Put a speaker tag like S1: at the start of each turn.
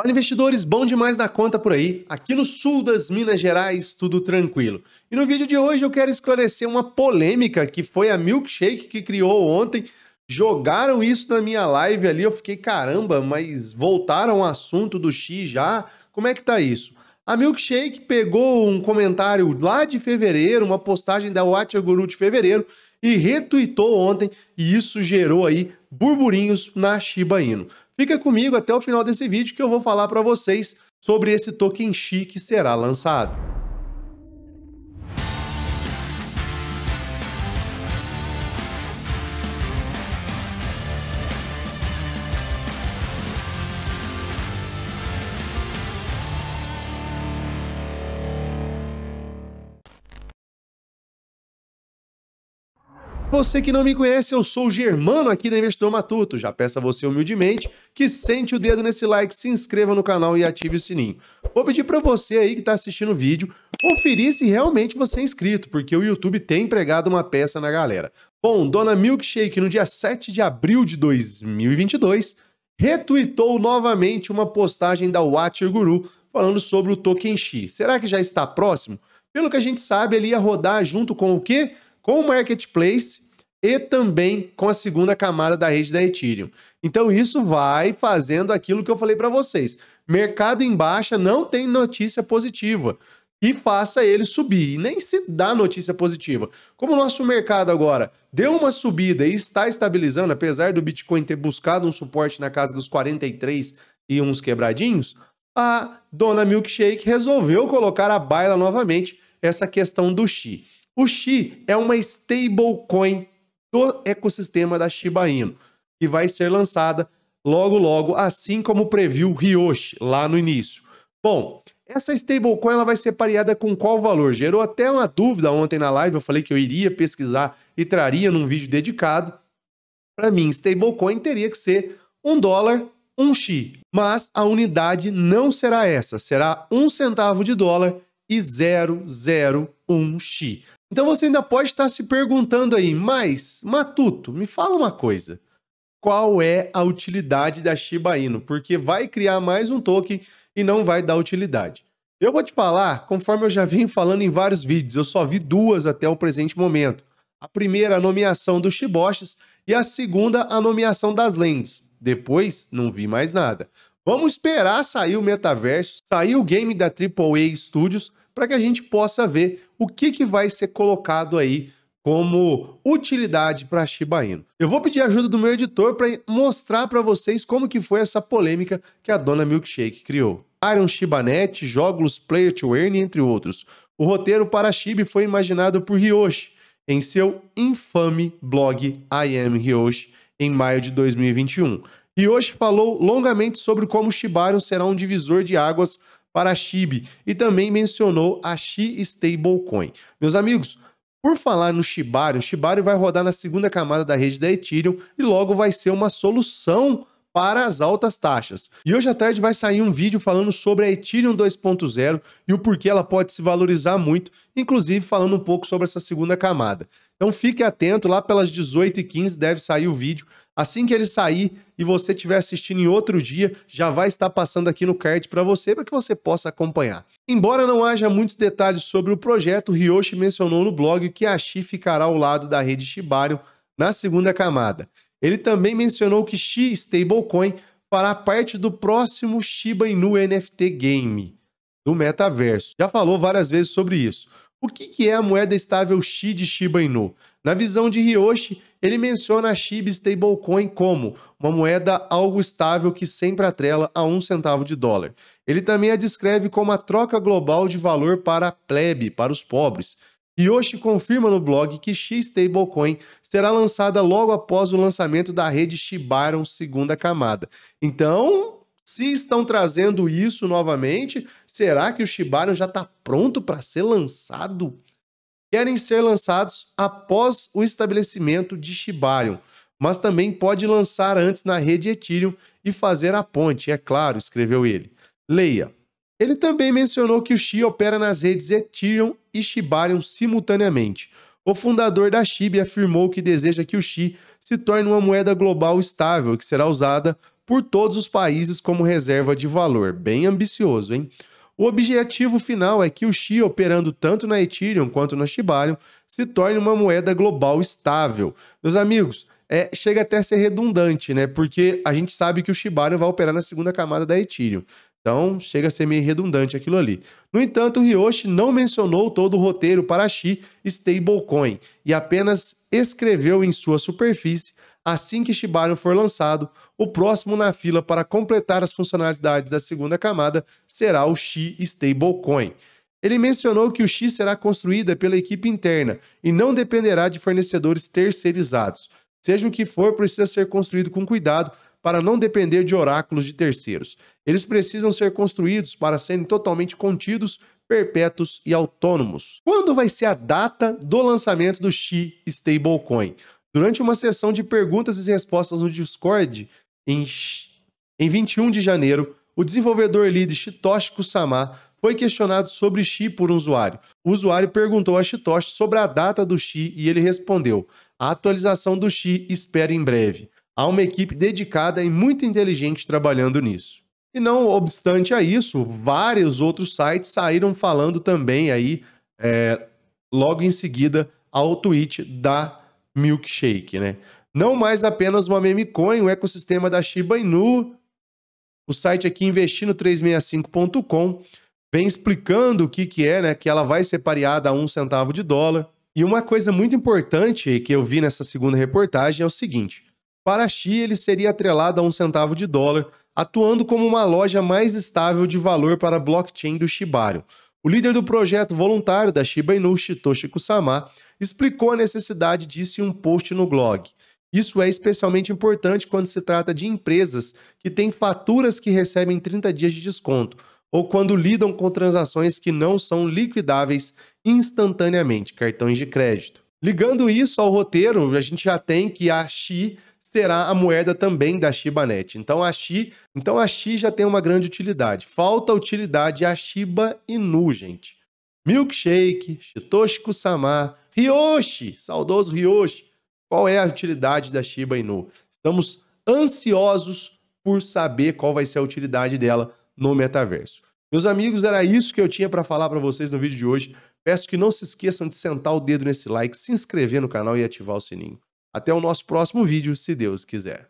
S1: Fala investidores, bom demais da conta por aí. Aqui no sul das Minas Gerais, tudo tranquilo. E no vídeo de hoje eu quero esclarecer uma polêmica que foi a Milkshake que criou ontem. Jogaram isso na minha live ali, eu fiquei caramba, mas voltaram ao assunto do X já. Como é que tá isso? A Milkshake pegou um comentário lá de fevereiro, uma postagem da Watcha Guru de fevereiro e retuitou ontem e isso gerou aí burburinhos na Shiba Inu. Fica comigo até o final desse vídeo que eu vou falar para vocês sobre esse token Xi que será lançado. Você que não me conhece, eu sou o Germano aqui da Investidor Matuto. Já peço a você humildemente que sente o dedo nesse like, se inscreva no canal e ative o sininho. Vou pedir para você aí que está assistindo o vídeo conferir se realmente você é inscrito, porque o YouTube tem empregado uma peça na galera. Bom, Dona Milkshake, no dia 7 de abril de 2022, retweetou novamente uma postagem da Watcher Guru falando sobre o Token X. Será que já está próximo? Pelo que a gente sabe, ele ia rodar junto com o quê? com o marketplace e também com a segunda camada da rede da Ethereum. Então isso vai fazendo aquilo que eu falei para vocês. Mercado em baixa não tem notícia positiva e faça ele subir. E nem se dá notícia positiva. Como o nosso mercado agora deu uma subida e está estabilizando, apesar do Bitcoin ter buscado um suporte na casa dos 43 e uns quebradinhos, a dona Milkshake resolveu colocar a baila novamente essa questão do Xi. O Xi é uma stablecoin do ecossistema da Shiba Inu, que vai ser lançada logo logo, assim como previu Ryoshi lá no início. Bom, essa stablecoin ela vai ser pareada com qual valor? Gerou até uma dúvida ontem na live, eu falei que eu iria pesquisar e traria num vídeo dedicado. Para mim, stablecoin teria que ser um dólar, um XI, mas a unidade não será essa, será um centavo de dólar e 001 XI. Então você ainda pode estar se perguntando aí, mas Matuto, me fala uma coisa. Qual é a utilidade da Shiba Inu? Porque vai criar mais um token e não vai dar utilidade. Eu vou te falar, conforme eu já venho falando em vários vídeos, eu só vi duas até o presente momento. A primeira, a nomeação dos Shiboshis, e a segunda, a nomeação das lentes. Depois, não vi mais nada. Vamos esperar sair o metaverso, sair o game da AAA Studios, para que a gente possa ver o que, que vai ser colocado aí como utilidade para Shiba Inu. Eu vou pedir ajuda do meu editor para mostrar para vocês como que foi essa polêmica que a dona Milkshake criou. Iron Shibanet, jogos Player to Earn, entre outros. O roteiro para Shiba foi imaginado por Ryoshi em seu infame blog I Am Ryoshi em maio de 2021. Ryoshi falou longamente sobre como Inu será um divisor de águas para a SHIB e também mencionou a SHI Stablecoin. Meus amigos, por falar no Shibari, o Shibari vai rodar na segunda camada da rede da Ethereum e logo vai ser uma solução para as altas taxas. E hoje à tarde vai sair um vídeo falando sobre a Ethereum 2.0 e o porquê ela pode se valorizar muito, inclusive falando um pouco sobre essa segunda camada. Então fique atento, lá pelas 18h15 deve sair o vídeo Assim que ele sair e você estiver assistindo em outro dia, já vai estar passando aqui no card para você, para que você possa acompanhar. Embora não haja muitos detalhes sobre o projeto, Ryoshi mencionou no blog que a Xi ficará ao lado da rede Shibarium na segunda camada. Ele também mencionou que Xi Stablecoin fará parte do próximo Shiba Inu NFT Game do metaverso. Já falou várias vezes sobre isso. O que, que é a moeda estável Xi de Shiba Inu? Na visão de Ryoshi, ele menciona a Shiba Stablecoin como uma moeda algo estável que sempre atrela a um centavo de dólar. Ele também a descreve como a troca global de valor para a plebe, para os pobres. Yoshi confirma no blog que Xi Stablecoin será lançada logo após o lançamento da rede Shibaron segunda camada. Então, se estão trazendo isso novamente, será que o Shibarium já está pronto para ser lançado? Querem ser lançados após o estabelecimento de Shibarium, mas também pode lançar antes na rede Ethereum e fazer a ponte, é claro, escreveu ele. Leia. Ele também mencionou que o Xi opera nas redes Ethereum e Shibarium simultaneamente. O fundador da Shiba afirmou que deseja que o Xi se torne uma moeda global estável que será usada por todos os países como reserva de valor. Bem ambicioso, hein? O objetivo final é que o XI, operando tanto na Ethereum quanto na Shibarium, se torne uma moeda global estável. Meus amigos, é, chega até a ser redundante, né? Porque a gente sabe que o Shibarium vai operar na segunda camada da Ethereum. Então, chega a ser meio redundante aquilo ali. No entanto, Ryoshi não mencionou todo o roteiro para a Xi stablecoin e apenas escreveu em sua superfície assim que Shibarium for lançado, o próximo na fila para completar as funcionalidades da segunda camada será o Xi Stablecoin. Ele mencionou que o X será construída pela equipe interna e não dependerá de fornecedores terceirizados. Seja o que for, precisa ser construído com cuidado para não depender de oráculos de terceiros. Eles precisam ser construídos para serem totalmente contidos, perpétuos e autônomos. Quando vai ser a data do lançamento do X Stablecoin? durante uma sessão de perguntas e respostas no Discord em, em 21 de janeiro, o desenvolvedor líder Shitoshi Kusama foi questionado sobre Xi por um usuário. O usuário perguntou a Shitoshi sobre a data do Xi e ele respondeu: A atualização do Xi espera em breve. Há uma equipe dedicada e muito inteligente trabalhando nisso. E não obstante a isso, vários outros sites saíram falando também aí, é, logo em seguida, ao tweet da Milkshake, né? Não mais apenas uma meme coin, o ecossistema da Shiba Inu. O site aqui investindo365.com vem explicando o que que é, né? Que ela vai ser pareada a um centavo de dólar. E uma coisa muito importante que eu vi nessa segunda reportagem é o seguinte: para a Xi ele seria atrelado a um centavo de dólar, atuando como uma loja mais estável de valor para a blockchain do Shibarium. O líder do projeto voluntário da Shiba Inu, Shitoshi Kusama, explicou a necessidade disso em um post no blog. Isso é especialmente importante quando se trata de empresas que têm faturas que recebem 30 dias de desconto, ou quando lidam com transações que não são liquidáveis instantaneamente, cartões de crédito. Ligando isso ao roteiro, a gente já tem que a Xi será a moeda também da Shibanet. Então a Shi, então a Shi já tem uma grande utilidade. Falta utilidade a Shiba Inu, gente. Milkshake, Shitoshi Kusama, Ryoshi, saudoso Ryoshi. Qual é a utilidade da Shiba Inu? Estamos ansiosos por saber qual vai ser a utilidade dela no metaverso. Meus amigos, era isso que eu tinha para falar para vocês no vídeo de hoje. Peço que não se esqueçam de sentar o dedo nesse like, se inscrever no canal e ativar o sininho. Até o nosso próximo vídeo, se Deus quiser.